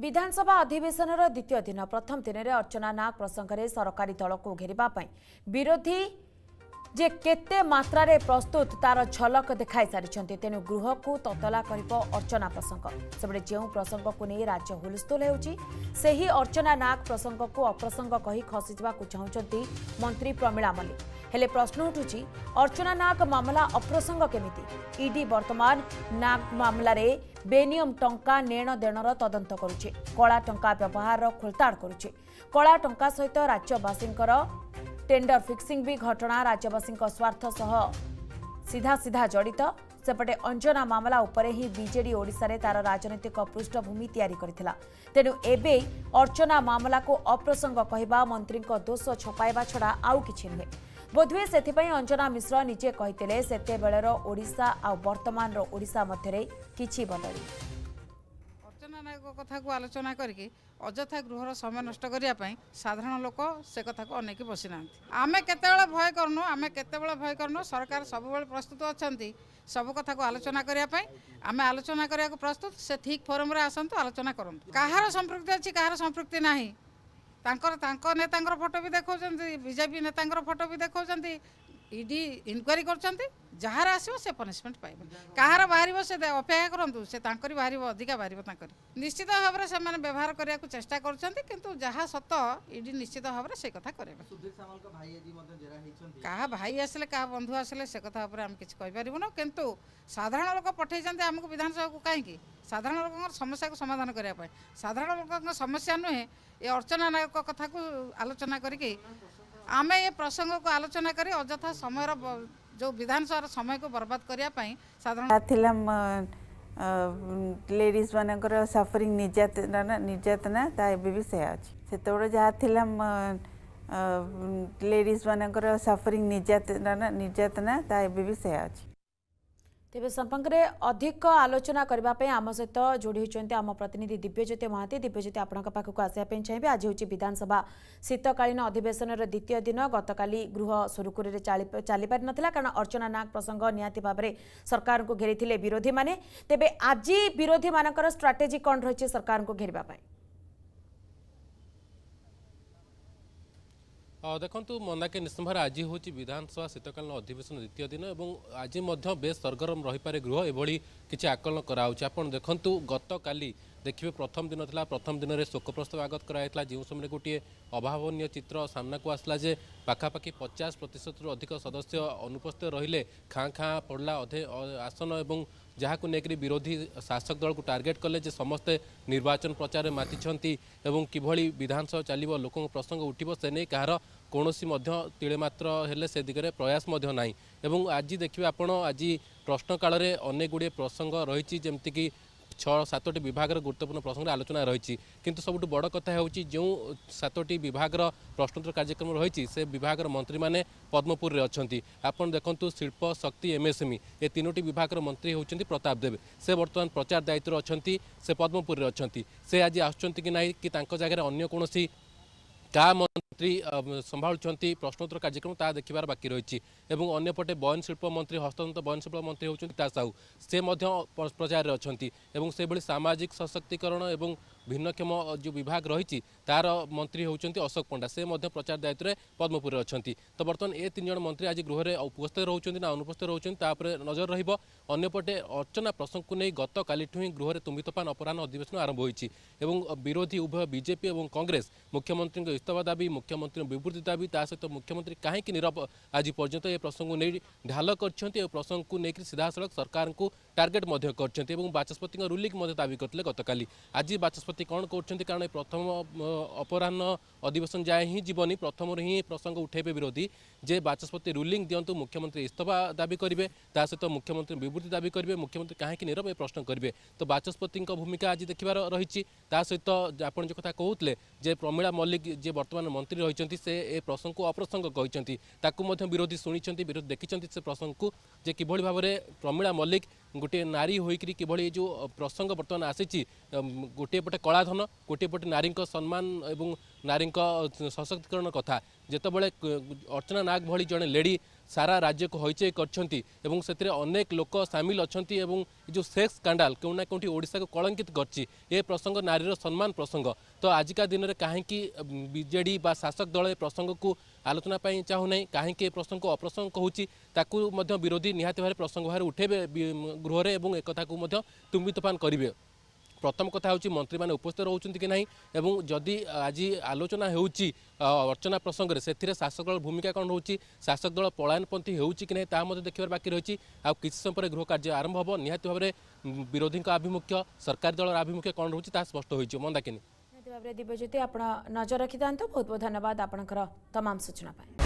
विधानसभा अधिसनर र द्वितीय दिन प्रथम दिन अर्चना नाग प्रसङ्गले सरकारी दल दलको घेरा विरोधी जे केते मत्रा प्रस्तुत तार झलक देखाइसकिन्छ तेणु को ततला अर्चना प्रसङ्ग सभे जो को नै राज्य हुलस्तुल हुन्छ अर्चना नाग प्रसङ्गको अप्रसङ्ग खसि चाहन्छ मंत्री प्रमिला मलिक ହେଲେ ପ୍ରଶ୍ନ ଉଠୁଛି ଅର୍ଚ୍ଚନା ନାଗ ମାମଲା ଅପ୍ରସଙ୍ଗ କେମିତି ଇଡି ବର୍ତ୍ତମାନ ନାଗ ମାମଲାରେ ବେନିୟମ ଟଙ୍କା ନେଣଦେଣର ତଦନ୍ତ କରୁଛି କଳା ଟଙ୍କା ବ୍ୟବହାରର ଖୋଳତାଡ଼ କରୁଛି କଳା ଟଙ୍କା ସହିତ ରାଜ୍ୟବାସୀଙ୍କର ଟେଣ୍ଡର ଫିକ୍ସିଂ ବି ଘଟଣା ରାଜ୍ୟବାସୀଙ୍କ ସ୍ୱାର୍ଥ ସହ ସିଧାସିଧା ଜଡ଼ିତ ସେପଟେ ଅଞ୍ଜନା ମାମଲା ଉପରେ ହିଁ ବିଜେଡି ଓଡ଼ିଶାରେ ତାର ରାଜନୈତିକ ପୃଷ୍ଠଭୂମି ତିଆରି କରିଥିଲା ତେଣୁ ଏବେ ଅର୍ଚ୍ଚନା ମାମଲାକୁ ଅପ୍ରସଙ୍ଗ କହିବା ମନ୍ତ୍ରୀଙ୍କ ଦୋଷ ଛପାଇବା ଛଡ଼ା ଆଉ କିଛି ନୁହେଁ ବୋଧହୁଏ ସେଥିପାଇଁ ଅଞ୍ଜନା ମିଶ୍ର ନିଜେ କହିଥିଲେ ସେତେବେଳର ଓଡ଼ିଶା ଆଉ ବର୍ତ୍ତମାନର ଓଡ଼ିଶା ମଧ୍ୟରେ କିଛି ବଦଳି ଅର୍ଚ୍ଚନା ନାୟକ କଥାକୁ ଆଲୋଚନା କରିକି ଅଯଥା ଗୃହର ସମୟ ନଷ୍ଟ କରିବା ପାଇଁ ସାଧାରଣ ଲୋକ ସେ କଥାକୁ ଅନେକ ବସିନାହାନ୍ତି ଆମେ କେତେବେଳେ ଭୟ କରୁନୁ ଆମେ କେତେବେଳେ ଭୟ କରୁନୁ ସରକାର ସବୁବେଳେ ପ୍ରସ୍ତୁତ ଅଛନ୍ତି ସବୁ କଥାକୁ ଆଲୋଚନା କରିବା ପାଇଁ ଆମେ ଆଲୋଚନା କରିବାକୁ ପ୍ରସ୍ତୁତ ସେ ଠିକ୍ ଫୋରମ୍ରେ ଆସନ୍ତୁ ଆଲୋଚନା କରନ୍ତୁ କାହାର ସମ୍ପୃକ୍ତି ଅଛି କାହାର ସମ୍ପୃକ୍ତି ନାହିଁ ତାଙ୍କର ତାଙ୍କ ନେତାଙ୍କର ଫଟୋ ବି ଦେଖାଉଛନ୍ତି ବିଜେପି ନେତାଙ୍କର ଫଟୋ ବି ଦେଖାଉଛନ୍ତି ଇଡି ଇନକ୍ୱାରି କରୁଛନ୍ତି ଯାହାର ଆସିବ ସେ ପନିସମେଣ୍ଟ ପାଇବ କାହାର ବାହାରିବ ସେ ଅପେକ୍ଷା କରନ୍ତୁ ସେ ତାଙ୍କରି ବାହାରିବ ଅଧିକା ବାହାରିବ ତାଙ୍କରି ନିଶ୍ଚିତ ଭାବରେ ସେମାନେ ବ୍ୟବହାର କରିବାକୁ ଚେଷ୍ଟା କରୁଛନ୍ତି କିନ୍ତୁ ଯାହା ସତ ଇଡି ନିଶ୍ଚିତ ଭାବରେ ସେ କଥା କରିବେ କାହା ଭାଇ ଆସିଲେ କାହା ବନ୍ଧୁ ଆସିଲେ ସେ କଥା ଉପରେ ଆମେ କିଛି କହିପାରିବୁନୁ କିନ୍ତୁ ସାଧାରଣ ଲୋକ ପଠେଇଛନ୍ତି ଆମକୁ ବିଧାନସଭାକୁ କାହିଁକି ସାଧାରଣ ଲୋକଙ୍କର ସମସ୍ୟାକୁ ସମାଧାନ କରିବା ପାଇଁ ସାଧାରଣ ଲୋକଙ୍କ ସମସ୍ୟା ନୁହେଁ ଏ ଅର୍ଚ୍ଚନା ନାୟକ କଥାକୁ ଆଲୋଚନା କରିକି ଆମେ ଏ ପ୍ରସଙ୍ଗକୁ ଆଲୋଚନା କରି ଅଯଥା ସମୟର ଯେଉଁ ବିଧାନସଭାର ସମୟକୁ ବରବାଦ କରିବା ପାଇଁ ସାଧାରଣ ଥିଲା ଲେଡ଼ିଜ୍ ମାନଙ୍କର ସଫରିଂ ନିର୍ଯାତନା ନିର୍ଯାତନା ତା ଏବେ ବି ସେୟା ଅଛି ସେତେବେଳେ ଯାହା ଥିଲା ଲେଡ଼ିଜ୍ ମାନଙ୍କର ସଫରିଂ ନିର୍ଯାତନା ନିର୍ଯାତନା ତା ଏବେ ବି ସେୟା ଅଛି ତେବେ ସମ୍ପର୍କରେ ଅଧିକ ଆଲୋଚନା କରିବା ପାଇଁ ଆମ ସହିତ ଯୋଡ଼ି ହୋଇଛନ୍ତି ଆମ ପ୍ରତିନିଧି ଦିବ୍ୟଜ୍ୟୋତି ମହାନ୍ତି ଦିବ୍ୟଜ୍ୟୋତି ଆପଣଙ୍କ ପାଖକୁ ଆସିବା ପାଇଁ ଚାହିଁବେ ଆଜି ହେଉଛି ବିଧାନସଭା ଶୀତକାଳୀନ ଅଧିବେଶନର ଦ୍ୱିତୀୟ ଦିନ ଗତକାଲି ଗୃହ ସୁରୁଖୁରୁରେ ଚାଲିପାରିନଥିଲା କାରଣ ଅର୍ଚ୍ଚନା ନାଗ ପ୍ରସଙ୍ଗ ନିହାତି ଭାବରେ ସରକାରଙ୍କୁ ଘେରିଥିଲେ ବିରୋଧୀମାନେ ତେବେ ଆଜି ବିରୋଧୀମାନଙ୍କର ଷ୍ଟ୍ରାଟେଜି କ'ଣ ରହିଛି ସରକାରଙ୍କୁ ଘେରିବା ପାଇଁ ଦେଖନ୍ତୁ ମନ୍ଦାକି ନିଶମ୍ଭାରେ ଆଜି ହେଉଛି ବିଧାନସଭା ଶୀତକାଳୀନ ଅଧିବେଶନ ଦ୍ୱିତୀୟ ଦିନ ଏବଂ ଆଜି ମଧ୍ୟ ବେଶ ସରଗରମ ରହିପାରେ ଗୃହ ଏଭଳି କିଛି ଆକଳନ କରାହେଉଛି ଆପଣ ଦେଖନ୍ତୁ ଗତକାଲି ଦେଖିବେ ପ୍ରଥମ ଦିନ ଥିଲା ପ୍ରଥମ ଦିନରେ ଶୋକ ପ୍ରସ୍ତାବ ଆଗତ କରାଯାଇଥିଲା ଯେଉଁ ସମୟରେ ଗୋଟିଏ ଅଭାବନୀୟ ଚିତ୍ର ସାମ୍ନାକୁ ଆସିଲା ଯେ ପାଖାପାଖି ପଚାଶ ପ୍ରତିଶତରୁ ଅଧିକ ସଦସ୍ୟ ଅନୁପସ୍ଥିତ ରହିଲେ ଖାଁ ଖାଁ ପଡ଼ିଲା ଅଧେ ଆସନ ଏବଂ ଯାହାକୁ ନେଇକରି ବିରୋଧୀ ଶାସକ ଦଳକୁ ଟାର୍ଗେଟ୍ କଲେ ଯେ ସମସ୍ତେ ନିର୍ବାଚନ ପ୍ରଚାରରେ ମାତିଛନ୍ତି ଏବଂ କିଭଳି ବିଧାନସଭା ଚାଲିବ ଲୋକଙ୍କ ପ୍ରସଙ୍ଗ ଉଠିବ ସେ ନେଇ କାହାର କୌଣସି ମଧ୍ୟ ତିଳେମାତ୍ର ହେଲେ ସେ ଦିଗରେ ପ୍ରୟାସ ମଧ୍ୟ ନାହିଁ ଏବଂ ଆଜି ଦେଖିବେ ଆପଣ ଆଜି ପ୍ରଶ୍ନକାଳରେ ଅନେକ ଗୁଡ଼ିଏ ପ୍ରସଙ୍ଗ ରହିଛି ଯେମିତିକି ଛଅ ସାତଟି ବିଭାଗର ଗୁରୁତ୍ୱପୂର୍ଣ୍ଣ ପ୍ରସଙ୍ଗରେ ଆଲୋଚନା ରହିଛି କିନ୍ତୁ ସବୁଠୁ ବଡ଼ କଥା ହେଉଛି ଯେଉଁ ସାତଟି ବିଭାଗର ପ୍ରଶ୍ନୋତ୍ତର କାର୍ଯ୍ୟକ୍ରମ ରହିଛି ସେ ବିଭାଗର ମନ୍ତ୍ରୀମାନେ ପଦ୍ମପୁରରେ ଅଛନ୍ତି ଆପଣ ଦେଖନ୍ତୁ ଶିଳ୍ପ ଶକ୍ତି ଏମ୍ଏସ୍ଏମ୍ଇ ଏ ତିନୋଟି ବିଭାଗର ମନ୍ତ୍ରୀ ହେଉଛନ୍ତି ପ୍ରତାପ ଦେବ ସେ ବର୍ତ୍ତମାନ ପ୍ରଚାର ଦାୟିତ୍ୱରେ ଅଛନ୍ତି ସେ ପଦ୍ମପୁରରେ ଅଛନ୍ତି ସେ ଆଜି ଆସୁଛନ୍ତି କି ନାହିଁ କି ତାଙ୍କ ଜାଗାରେ ଅନ୍ୟ କୌଣସି କାହା ମନ୍ତ୍ରୀ ସମ୍ଭାଳୁଛନ୍ତି ପ୍ରଶ୍ନୋତ୍ତର କାର୍ଯ୍ୟକ୍ରମ ତାହା ଦେଖିବାର ବାକି ରହିଛି ଏବଂ ଅନ୍ୟପଟେ ବୟନ ଶିଳ୍ପ ମନ୍ତ୍ରୀ ହସ୍ତତନ୍ତ ବୟନ ଶିଳ୍ପ ମନ୍ତ୍ରୀ ହେଉଛନ୍ତି ତା ସାହୁ ସେ ମଧ୍ୟ ପ୍ରଚାରରେ ଅଛନ୍ତି ଏବଂ ସେଭଳି ସାମାଜିକ ସଶକ୍ତିକରଣ ଏବଂ ଭିନ୍ନକ୍ଷମ ଯେଉଁ ବିଭାଗ ରହିଛି ତାର ମନ୍ତ୍ରୀ ହେଉଛନ୍ତି ଅଶୋକ ପଣ୍ଡା ସେ ମଧ୍ୟ ପ୍ରଚାର ଦାୟିତ୍ୱରେ ପଦ୍ମପୁରରେ ଅଛନ୍ତି ତ ବର୍ତ୍ତମାନ ଏ ତିନି ଜଣ ମନ୍ତ୍ରୀ ଆଜି ଗୃହରେ ଉପସ୍ଥିତ ରହୁଛନ୍ତି ନା ଅନୁପସ୍ଥିତ ରହୁଛନ୍ତି ତା ଉପରେ ନଜର ରହିବ ଅନ୍ୟପଟେ ଅର୍ଚ୍ଚନା ପ୍ରସଙ୍ଗକୁ ନେଇ ଗତକାଲିଠୁ ହିଁ ଗୃହରେ ତୁମ୍ବିତପାନ ଅପରାହ୍ନ ଅଧିବେଶନ ଆରମ୍ଭ ହୋଇଛି ଏବଂ ବିରୋଧୀ ଉଭୟ ବିଜେପି ଏବଂ କଂଗ୍ରେସ ମୁଖ୍ୟମନ୍ତ୍ରୀଙ୍କ ଇସ୍ତଫା ଦାବି ମୁଖ୍ୟମନ୍ତ୍ରୀଙ୍କ ବିବୃତ୍ତି ଦାବି ତା ସହିତ ମୁଖ୍ୟମନ୍ତ୍ରୀ କାହିଁକି ନିରବ ଆଜି ପର୍ଯ୍ୟନ୍ତ ଏ ପ୍ରସଙ୍ଗକୁ ନେଇ ଢାଲ କରିଛନ୍ତି ଏ ପ୍ରସଙ୍ଗକୁ ନେଇକି ସିଧାସଳଖ ସରକାରଙ୍କୁ ଟାର୍ଗେଟ୍ ମଧ୍ୟ କରିଛନ୍ତି ଏବଂ ବାଚସ୍ପତିଙ୍କ ରୁଲିଂ ମଧ୍ୟ ଦାବି କରିଥିଲେ ଗତକାଲି ଆଜି ବାଚସ୍ପତି ମାତି କ'ଣ କରୁଛନ୍ତି କାରଣ ପ୍ରଥମ ଅପରାହ୍ନ অধিবেশন যায় ହିଁ ଯିବନି ପ୍ରଥମରୁ ହିଁ ଏ ପ୍ରସଙ୍ଗ ଉଠାଇବେ ବିରୋଧୀ ଯେ ବାଚସ୍ପତି ରୁଲିଂ ଦିଅନ୍ତୁ ମୁଖ୍ୟମନ୍ତ୍ରୀ ଇସ୍ତଫା ଦାବି କରିବେ ତା ସହିତ ମୁଖ୍ୟମନ୍ତ୍ରୀ ବିବୃତ୍ତି ଦାବି କରିବେ ମୁଖ୍ୟମନ୍ତ୍ରୀ କାହିଁକି ନିରବ ଏ ପ୍ରଶ୍ନ କରିବେ ତ ବାଚସ୍ପତିଙ୍କ ଭୂମିକା ଆଜି ଦେଖିବାର ରହିଛି ତା ସହିତ ଆପଣ ଯେଉଁ କଥା କହୁଥିଲେ ଯେ ପ୍ରମିଳା ମଲ୍ଲିକ ଯିଏ ବର୍ତ୍ତମାନ ମନ୍ତ୍ରୀ ରହିଛନ୍ତି ସେ ଏ ପ୍ରସଙ୍ଗକୁ ଅପ୍ରସଙ୍ଗ କହିଛନ୍ତି ତାକୁ ମଧ୍ୟ ବିରୋଧୀ ଶୁଣିଛନ୍ତି ବିରୋଧୀ ଦେଖିଛନ୍ତି ସେ ପ୍ରସଙ୍ଗକୁ ଯେ କିଭଳି ଭାବରେ ପ୍ରମିଳା ମଲ୍ଲିକ ଗୋଟିଏ ନାରୀ ହୋଇକରି କିଭଳି ଏ ଯେଉଁ ପ୍ରସଙ୍ଗ ବର୍ତ୍ତମାନ ଆସିଛି ଗୋଟିଏ ପଟେ କଳାଧନ ଗୋଟିଏ ପଟେ ନାରୀଙ୍କ ସମ୍ମାନ ଏବଂ ନାରୀଙ୍କ ସଶକ୍ତିକରଣ କଥା ଯେତେବେଳେ ଅର୍ଚ୍ଚନା ନାଗ ଭଳି ଜଣେ ଲେଡ଼ି ସାରା ରାଜ୍ୟକୁ ହଇଚଇ କରିଛନ୍ତି ଏବଂ ସେଥିରେ ଅନେକ ଲୋକ ସାମିଲ ଅଛନ୍ତି ଏବଂ ଏ ଯେଉଁ ସେକ୍ସ ସ୍କାଣ୍ଡାଲ କେଉଁ ନା କେଉଁଠି ଓଡ଼ିଶାକୁ କଳଙ୍କିତ କରିଛି ଏ ପ୍ରସଙ୍ଗ ନାରୀର ସମ୍ମାନ ପ୍ରସଙ୍ଗ ତ ଆଜିକା ଦିନରେ କାହିଁକି ବିଜେଡ଼ି ବା ଶାସକ ଦଳ ଏ ପ୍ରସଙ୍ଗକୁ ଆଲୋଚନା ପାଇଁ ଚାହୁଁନାହିଁ କାହିଁକି ଏ ପ୍ରସଙ୍ଗକୁ ଅପ୍ରସଙ୍ଗ କହୁଛି ତାକୁ ମଧ୍ୟ ବିରୋଧୀ ନିହାତି ଭାବରେ ପ୍ରସଙ୍ଗ ଭାବରେ ଉଠାଇବେ ଗୃହରେ ଏବଂ ଏକଥାକୁ ମଧ୍ୟ ତୁମ୍ବି ତୋଫାନ କରିବେ প্রথম কথা হচ্ছে মন্ত্রীমানে উপস্থিত রয়েছেন কি না এবং যদি আজ আলোচনা হচ্ছে অর্চনা প্রসঙ্গে সে শাসক দল ভূমিকা কম রয়েছে শাসক দল পলায়নপন্থী হচ্ছে কি না তা দেখার বাকি রয়েছে আছে সময় পরে গৃহ কার্য আরম্ভ হব নিহতি ভাবে বিরোধী আভিমুখ্য সরকারি দলর আভিমুখ্য কম রয়েছে তা স্পষ্ট হয়েছে মন্দাকিনী নিহতি ভাবে দিব্যজ্যোতি আপনার নজর রাখি থাকে বহুত বহুত ধন্যবাদ আপনার তমাম সূচনা